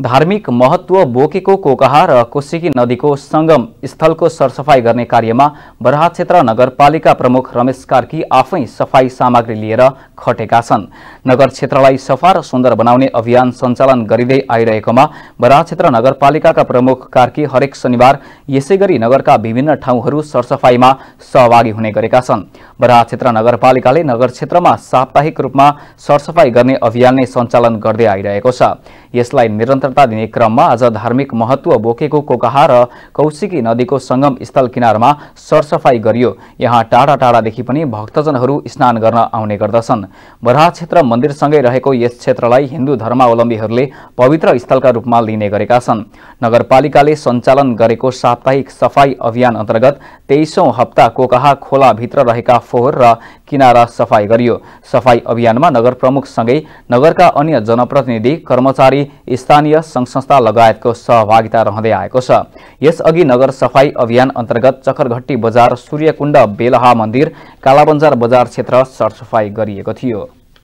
धार्मिक महत्त्व बोकेको कोकहा र कोसिकी नदीको सङ्गम स्थलको सरसफाई गर्ने कार्यमा बराह क्षेत्र नगरपालिका प्रमुख रमेश कार्की आफै सफाई सामग्री लिएर खटेका छन् नगर क्षेत्रलाई सफा र सुन्दर बनाउने अभियान सञ्चालन गरिँदै आइरहेकोमा बराह क्षेत्र नगरपालिकाका प्रमुख कार्की हरेक शनिबार यसै नगरका विभिन्न ठाउँहरू सरसफाईमा सहभागी हुने गरेका छन् बराह क्षेत्र नगरपालिकाले नगर क्षेत्रमा साप्ताहिक रूपमा सरसफाई गर्ने अभियान नै सञ्चालन गर्दै आइरहेको छ यसलाई निरन्तरता दिने क्रममा आज धार्मिक महत्व बोकेको कोकाहा र कौशिकी नदीको सङ्गम स्थल किनारमा सरसफाई गरियो यहाँ टाढा टाढादेखि पनि भक्तजनहरू स्नान गर्न आउने गर्दछन् बराह क्षेत्र मन्दिरसँगै रहेको यस क्षेत्रलाई हिन्दू धर्मावलम्बीहरूले पवित्र स्थलका रूपमा लिने गरेका छन् नगरपालिकाले सञ्चालन गरेको साप्ताहिक सफाई अभियान अन्तर्गत तेइसौँ हप्ता कोकाहा खोलाभित्र रहेका फोहोर र किनारा सफाई गरियो सफाई अभियानमा नगर प्रमुखसँगै नगरका अन्य जनप्रतिनिधि कर्मचारी स्थानीय सङ्घ संस्था लगायतको सहभागिता रहँदै आएको छ यसअघि नगर सफाई अभियान अन्तर्गत चकरघट्टी बजार सूर्यकुण्ड बेलहा मन्दिर कालाबन्जार बजार क्षेत्र सरसफाई गरिएको थियो